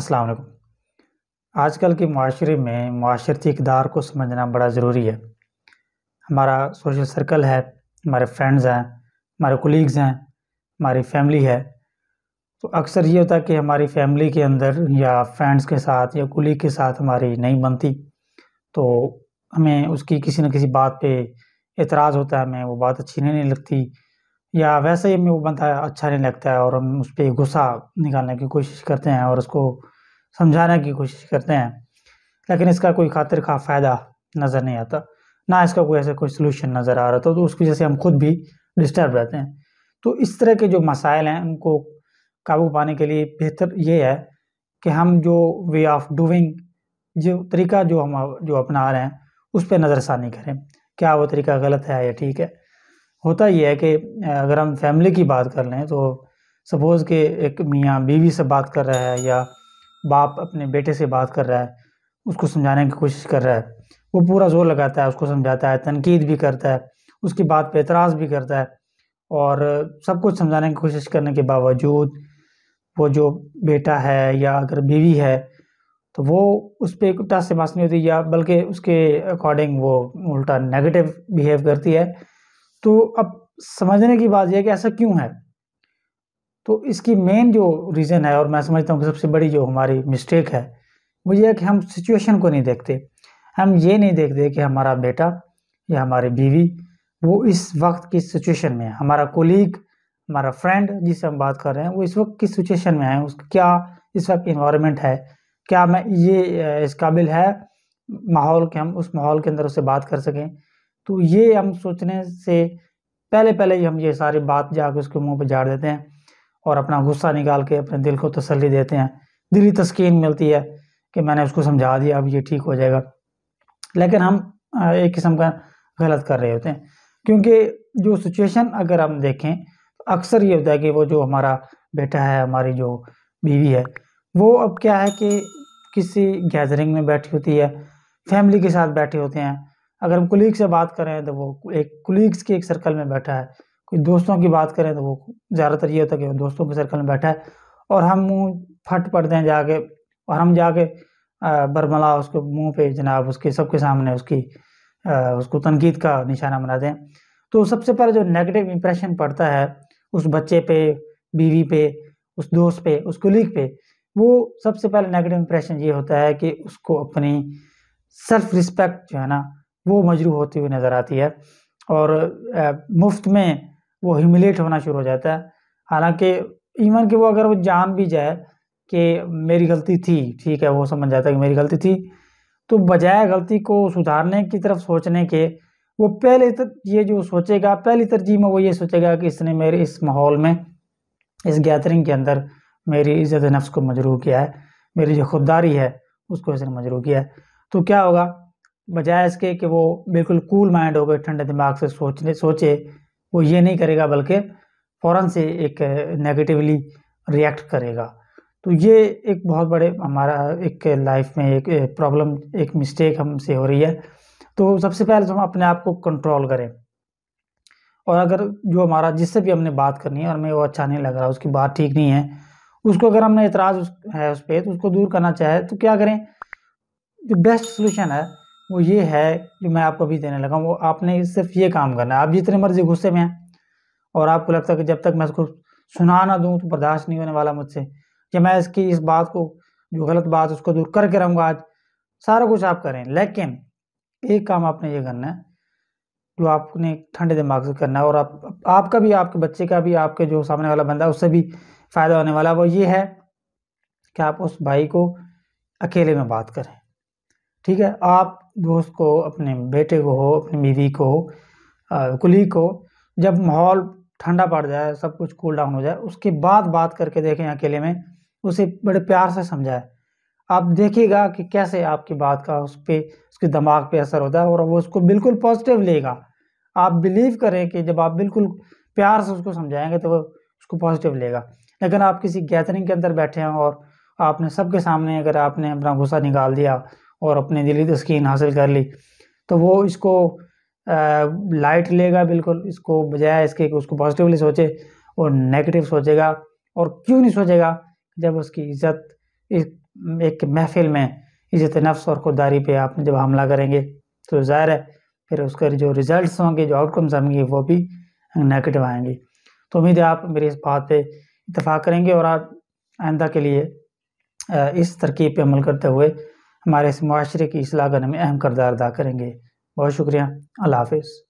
अस्सलाम वालेकुम आजकल के माशरे में माशरती इकदार को समझना बड़ा ज़रूरी है हमारा सोशल सर्कल है हमारे फ्रेंड्स हैं हमारे कोलीग्स हैं हमारी फैमिली है तो अक्सर ये होता है कि हमारी फैमिली के अंदर या फ्रेंड्स के साथ या कुलीग के साथ हमारी नहीं बनती तो हमें उसकी किसी न किसी बात पे एतराज़ होता है हमें वो बात अच्छी नहीं लगती या वैसे ही हमें वो बंदा अच्छा नहीं लगता है और हम उस पर गुस्सा निकालने की कोशिश करते हैं और उसको समझाने की कोशिश करते हैं लेकिन इसका कोई खातिर खा फ़ायदा नज़र नहीं आता ना इसका कोई ऐसा कोई सलूशन नज़र आ रहा था तो, तो उसकी वजह से हम खुद भी डिस्टर्ब रहते हैं तो इस तरह के जो मसाइल हैं उनको काबू पाने के लिए बेहतर ये है कि हम जो वे ऑफ डूइंग जो तरीका जो हम जो अपना रहे हैं उस पर नज़रसानी करें क्या वो तरीका गलत है या ठीक है होता यह है कि अगर हम फैमिली की बात कर लें तो सपोज़ कि एक मियाँ बीवी से बात कर रहा है या बाप अपने बेटे से बात कर रहा है उसको समझाने की कोशिश कर रहा है वो पूरा जोर लगाता है उसको समझाता है तनकीद भी करता है उसकी बात पर एतराज़ भी करता है और सब कुछ समझाने की कोशिश करने के बावजूद वो जो बेटा है या अगर बीवी है तो वो उस पर कुछ से बात नहीं होती या बल्कि उसके अकॉर्डिंग वो उल्टा नेगेटिव बिहेव करती है तो अब समझने की बात यह है कि ऐसा क्यों है तो इसकी मेन जो रीज़न है और मैं समझता हूँ कि सबसे बड़ी जो हमारी मिस्टेक है वो ये है कि हम सिचुएशन को नहीं देखते हम ये नहीं देखते कि हमारा बेटा या हमारी बीवी वो इस वक्त किस सिचुएशन में है हमारा कोलीग हमारा फ्रेंड जिससे हम बात कर रहे हैं वो इस वक्त किस सिचुएशन में है उसका क्या इस वक्त इन्वायरमेंट है क्या मैं ये इस काबिल है माहौल के हम उस माहौल के अंदर उससे बात कर सकें तो ये हम सोचने से पहले पहले ही हम ये सारी बात जाकर उसके मुंह पर झाड़ देते हैं और अपना गुस्सा निकाल के अपने दिल को तसल्ली देते हैं दिली तस्कीन मिलती है कि मैंने उसको समझा दिया अब ये ठीक हो जाएगा लेकिन हम एक किस्म का गलत कर रहे होते हैं क्योंकि जो सिचुएशन अगर हम देखें तो अक्सर ये होता है कि वो जो हमारा बेटा है हमारी जो बीवी है वो अब क्या है कि किसी गैदरिंग में बैठी होती है फैमिली के साथ बैठे होते हैं अगर हम कुलीग से बात करें तो वो एक कुलीग्स के एक सर्कल में बैठा है कोई दोस्तों की बात करें तो वो ज़्यादातर ये होता है कि दोस्तों के सर्कल में बैठा है और हम मुँह फट पड़ते हैं जाके और हम जाके बरमला उसके मुँह पे जनाब उसके सबके सामने उसकी उसको तनकीद का निशाना बनाते हैं तो सबसे पहले जो नेगेटिव इम्प्रेशन पड़ता है उस बच्चे पे बीवी पे उस दोस्त पे उस कुलीग पे वो सबसे पहले नेगेटिव इम्प्रेशन ये होता है कि उसको अपनी सेल्फ रिस्पेक्ट जो है ना वो मजरू होती हुई नज़र आती है और मुफ्त में वो हिमिलेट होना शुरू हो जाता है हालांकि इवन कि वो अगर वो जान भी जाए कि मेरी गलती थी ठीक है वो समझ जाता है कि मेरी गलती थी तो बजाय गलती को सुधारने की तरफ सोचने के वो पहले तर, ये जो सोचेगा पहली तरजीह में वो ये सोचेगा कि इसने मेरे इस माहौल में इस गैदरिंग के अंदर मेरी इज़्ज़त नफ्स को मजरू किया है मेरी जो खुददारी है उसको इसने मजरू किया है तो क्या होगा बजाय इसके कि वो बिल्कुल कूल माइंड हो गए ठंडे दिमाग से सोचने सोचे वो ये नहीं करेगा बल्कि फ़ौर से एक नेगेटिवली रिएक्ट करेगा तो ये एक बहुत बड़े हमारा एक लाइफ में एक प्रॉब्लम एक मिस्टेक हमसे हो रही है तो सबसे पहले तो हम अपने आप को कंट्रोल करें और अगर जो हमारा जिससे भी हमने बात करनी है और हमें वो अच्छा नहीं लग रहा उसकी बात ठीक नहीं है उसको अगर हमने इतराज़ है उस पर तो उसको दूर करना चाहे तो क्या करें जो बेस्ट सोल्यूशन है वो ये है जो मैं आपको अभी देने लगा वो आपने सिर्फ ये काम करना है आप जितने मर्जी गुस्से में हैं और आपको लगता है कि जब तक मैं इसको सुना ना दूँ तो बर्दाश्त नहीं होने वाला मुझसे कि मैं इसकी इस बात को जो गलत बात उसको दूर करके रहूँगा आज सारा कुछ आप करें लेकिन एक काम आपने ये करना है जो आपने ठंडे दिमाग से करना है और आप आपका भी आपके बच्चे का भी आपके जो सामने वाला बंदा है उससे भी फ़ायदा होने वाला वो ये है कि आप उस भाई को अकेले में बात करें ठीक है आप दोस्त को अपने बेटे को हो अपनी बीवी को हो कुली को जब माहौल ठंडा पड़ जाए सब कुछ कूल डाउन हो जाए उसके बाद बात करके देखें अकेले में उसे बड़े प्यार से समझाए आप देखिएगा कि कैसे आपकी बात का उस पर उसके दिमाग पे असर होता है और वो उसको बिल्कुल पॉजिटिव लेगा आप बिलीव करें कि जब आप बिल्कुल प्यार से उसको समझाएंगे तो वो उसको पॉजिटिव लेगा लेकिन आप किसी गैदरिंग के अंदर बैठे हैं और आपने सबके सामने अगर आपने अपना गुस्सा निकाल दिया और अपने दिली तस्किन हासिल कर ली तो वो इसको लाइट लेगा बिल्कुल इसको बजाय इसके उसको पॉजिटिवली सोचे और नेगेटिव सोचेगा और क्यों नहीं सोचेगा जब उसकी इज़्ज़त एक महफिल में इज़्ज़त नफ्स और खुददारी पे आप जब हमला करेंगे तो ज़ाहिर है फिर उसके जो रिज़ल्ट होंगे जो आउटकम्स होंगे वो भी नेगेटिव आएंगे तो उम्मीद है आप मेरी इस बात पर इतफाक़ करेंगे और आप आइंदा के लिए इस तरकीब पर अमल करते हुए हमारे इस माशरे की असलाह करने में अहम करदार अदा करेंगे बहुत शुक्रिया अल्लाह हाफिज़